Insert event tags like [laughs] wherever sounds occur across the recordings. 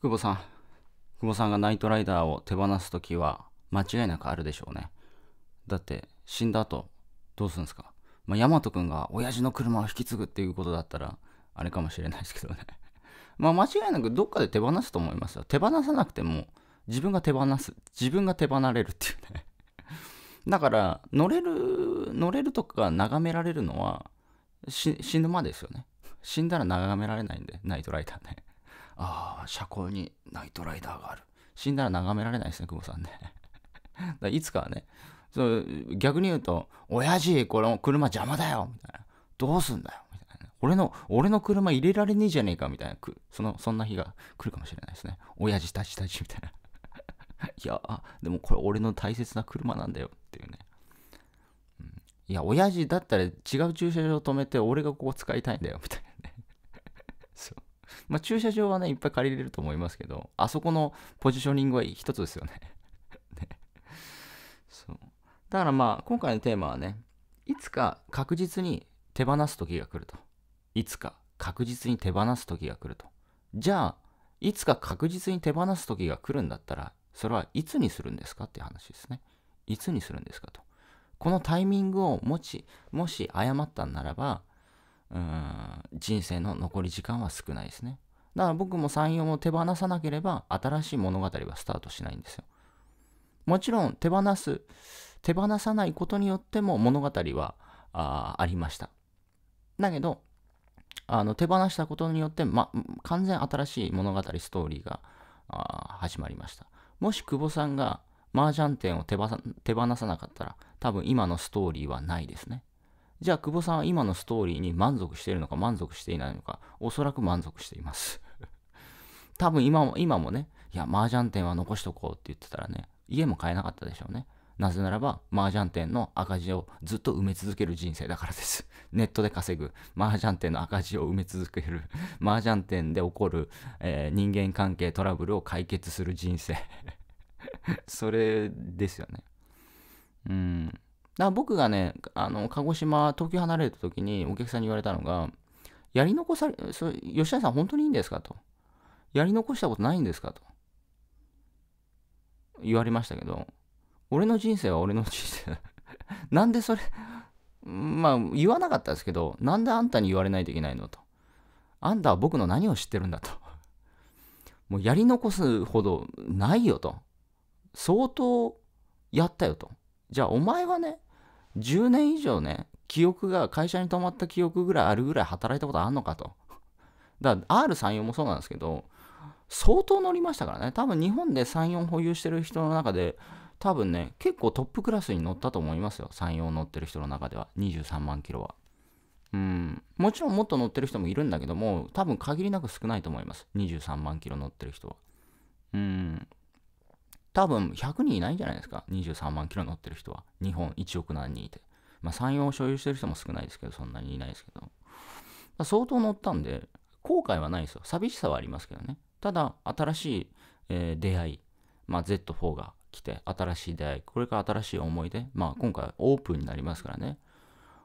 久保さん、久保さんがナイトライダーを手放す時は間違いなくあるでしょうね。だって死んだ後どうするんですかまあ、大和くんが親父の車を引き継ぐっていうことだったら、あれかもしれないですけどね [laughs] まあ、間違いなくどっかで手放すと思いますよ。手放さなくても、自分が手放す、自分が手放れるっていうね [laughs] だから、乗れる、乗れるとか眺められるのは、死ぬまでですよね。死んだら眺められないんで、ナイトライターね車高にナイトライダーがある。死んだら眺められないですね、久保さんね。[laughs] だいつかはね、そ逆に言うと、親父、この車邪魔だよみたいな。どうすんだよみたいな。俺の、俺の車入れられねえじゃねえかみたいな。その、そんな日が来るかもしれないですね。親父たちたちみたいな。[laughs] いや、でもこれ俺の大切な車なんだよっていうね。うん、いや、親父だったら違う駐車場止めて俺がここ使いたいんだよみたいな。まあ、駐車場はね、いっぱい借りれると思いますけど、あそこのポジショニングは一つですよね [laughs] ね。そう。だからまあ、今回のテーマはね、いつか確実に手放す時が来ると。いつか確実に手放す時が来ると。じゃあ、いつか確実に手放す時が来るんだったら、それはいつにするんですかっていう話ですね。いつにするんですかと。このタイミングを持ち、もし誤ったんならば、うん人生の残り時間は少ないですねだから僕も山陽を手放さなければ新しい物語はスタートしないんですよもちろん手放す手放さないことによっても物語はあありましただけどあの手放したことによって、ま、完全新しい物語ストーリーがあ始まりましたもし久保さんが麻雀店を手手放さなかったら多分今のストーリーはないですねじゃあ、久保さんは今のストーリーに満足しているのか満足していないのか、おそらく満足しています [laughs] 多分今も、今もね、いや、麻雀店は残しとこうって言ってたらね、家も買えなかったでしょうね。なぜならば、麻雀店の赤字をずっと埋め続ける人生だからです [laughs] ネットで稼ぐ、麻雀店の赤字を埋め続ける、麻雀店で起こる、えー、人間関係トラブルを解決する人生 [laughs] それですよね。うん。ら僕がね、あの、鹿児島、東京離れた時にお客さんに言われたのが、やり残され、そ吉田さん本当にいいんですかと。やり残したことないんですかと。言われましたけど、俺の人生は俺の人生 [laughs] なんでそれまあ言わなかったですけど、なんであんたに言われないといけないのと。あんたは僕の何を知ってるんだと。もうやり残すほどないよと。相当やったよと。じゃあお前はね、10年以上ね、記憶が、会社に泊まった記憶ぐらいあるぐらい働いたことあんのかと。だから R34 もそうなんですけど、相当乗りましたからね、多分日本で34保有してる人の中で、多分ね、結構トップクラスに乗ったと思いますよ、34乗ってる人の中では、23万キロは。うん、もちろんもっと乗ってる人もいるんだけども、多分限りなく少ないと思います、23万キロ乗ってる人は。うん、多分100人いないんじゃないですか。23万キロ乗ってる人は。日本1億何人いて。まあ、山陽を所有してる人も少ないですけど、そんなにいないですけど。相当乗ったんで、後悔はないですよ。寂しさはありますけどね。ただ、新しい、えー、出会い、まあ、Z4 が来て、新しい出会い、これから新しい思い出、まあ、今回オープンになりますからね。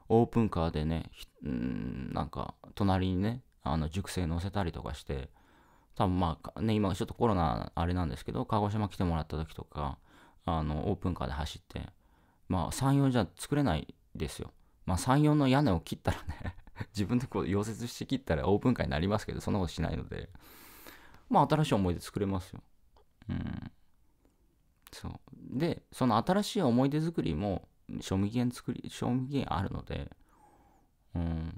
オープンカーでね、うん、なんか、隣にね、あの熟成乗せたりとかして、多分まあね、今ちょっとコロナあれなんですけど、鹿児島来てもらった時とか、あの、オープンカーで走って、まあ3、4じゃ作れないですよ。まあ3、4の屋根を切ったらね [laughs] 自分でこう溶接して切ったらオープンカーになりますけど、そんなことしないので、まあ新しい思い出作れますよ。うん。そう。で、その新しい思い出作りも、賞味期限作り、賞味期限あるので、うん。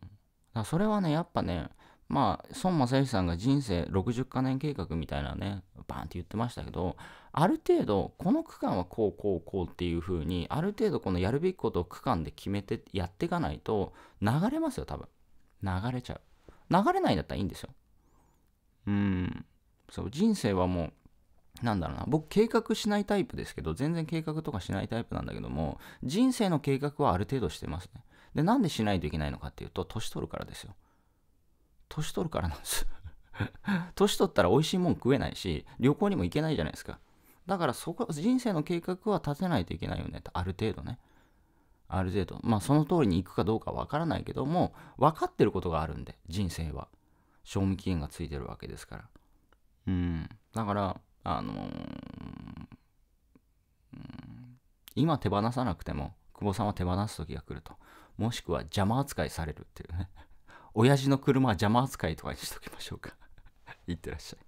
だそれはね、やっぱね、まあ、孫正義さんが人生60か年計画みたいなね、バーンって言ってましたけど、ある程度、この区間はこう、こう、こうっていう風に、ある程度このやるべきことを区間で決めてやっていかないと、流れますよ、多分。流れちゃう。流れないんだったらいいんですよ。うん。そう、人生はもう、なんだろうな、僕計画しないタイプですけど、全然計画とかしないタイプなんだけども、人生の計画はある程度してますね。で、なんでしないといけないのかっていうと、年取るからですよ。年取るからなんです [laughs] 年取ったら美味しいもん食えないし、旅行にも行けないじゃないですか。だからそこ、人生の計画は立てないといけないよね、ある程度ね。ある程度。まあその通りに行くかどうかわからないけども、分かってることがあるんで、人生は。賞味期限がついてるわけですから。うん。だから、あのー、今手放さなくても、久保さんは手放す時が来ると。もしくは邪魔扱いされるっていうね。親父の車は邪魔扱いとかにしときましょうか。い [laughs] ってらっしゃい。